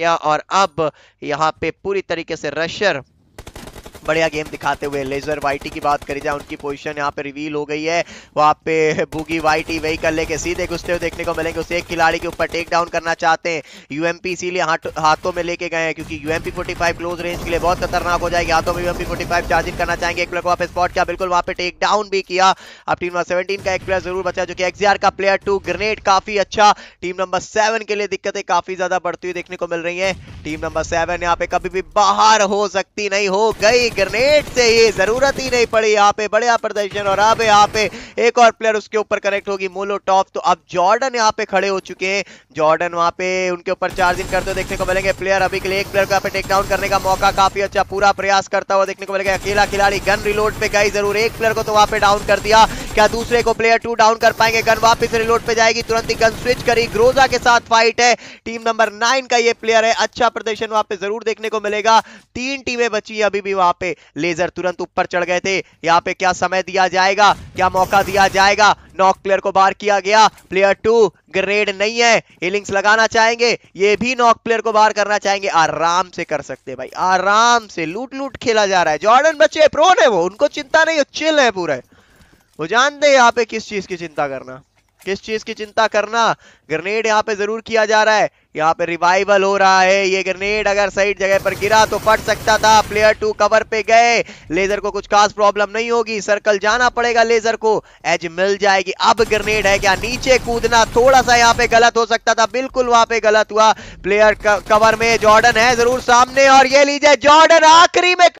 किया और अब यहाँ पे पूरी तरीके से रशर बढ़िया गेम दिखाते हुए लेजर वाइटी की बात करी जाए उनकी पोजीशन यहाँ पे रिवील हो गई है वहाँ पे बुगी वाइटी वही कर लेके सीधे घुसते हुए देखने को मिलेंगे उसे एक खिलाड़ी के ऊपर टेक डाउन करना चाहते हैं यूएमपी इसीलिए हाथों में लेके गए हैं क्योंकि यूएमपी फाइव क्लोज रेंज के लिए बहुत खतरनाक हो जाएगी हाथों में यूएमपी फाइव चार्जिंग करना चाहेंगे एक प्लेयर को वहाँ पे स्पॉट किया बिल्कुल वहाँ पे टेक डाउन भी किया अब टीम नंबर सेवनटीन का एक प्लेयर जरूर बचा जो कि एक्सआर का प्लेयर टू ग्रेनेड काफी अच्छा टीम नंबर सेवन के लिए दिक्कतें काफी ज्यादा बढ़ती हुई देखने को मिल रही है टीम नंबर सेवन यहाँ पे कभी भी बाहर हो सकती नहीं हो गई ग्रेनेड से ये जरूरत ही नहीं पड़ी यहाँ पे बढ़िया प्रदर्शन और अब यहाँ पे एक और प्लेयर उसके ऊपर कनेक्ट होगी मोलो टॉप तो अब जॉर्डन यहाँ पे खड़े हो चुके हैं जॉर्डन वहाँ पे उनके ऊपर चार्जिंग करते हुए देखने को मिलेंगे प्लेयर अभी के लिए एक प्लेयर को यहाँ पे टेक डाउन करने का मौका काफी अच्छा पूरा प्रयास करता हुआ देखने को मिलेगा अकेला खिलाड़ी गन रिलोड पे गई जरूर एक प्लेयर को तो वहाँ पे डाउन कर दिया क्या दूसरे को प्लेयर टू डाउन कर पाएंगे गन वापस रिलोड पे जाएगी तुरंत ही गन स्विच करी ग्रोजा के साथ फाइट है टीम नंबर नाइन का ये प्लेयर है अच्छा प्रदर्शन वहां पे जरूर देखने को मिलेगा तीन टीमें बची है अभी भी वहां पे लेजर तुरंत ऊपर चढ़ गए थे यहाँ पे क्या समय दिया जाएगा क्या मौका दिया जाएगा नॉक प्लेयर को बाहर किया गया प्लेयर टू ग्रेड नहीं है हिलिंग्स लगाना चाहेंगे ये भी नॉक प्लेयर को बाहर करना चाहेंगे आराम से कर सकते भाई आराम से लूट लूट खेला जा रहा है जॉर्डन बच्चे प्रोन है वो उनको चिंता नहीं चिल है पूरा वो जानते हैं यहाँ पे किस चीज की चिंता करना किस चीज की चिंता करना ग्रेनेड यहाँ पे जरूर किया जा रहा है यहाँ पे रिवाइवल हो रहा है ये ग्रेनेड अगर सही जगह पर गिरा तो फट सकता था प्लेयर टू कवर पे गए लेजर को कुछ खास प्रॉब्लम नहीं होगी सर्कल जाना पड़ेगा लेजर को एज मिल जाएगी अब ग्रेनेड है क्या नीचे कूदना थोड़ा सा यहाँ पे गलत हो सकता था बिल्कुल वहां पे गलत हुआ प्लेयर कवर में जॉर्डन है जरूर सामने और ये लीजिए जॉर्डन आखिरी में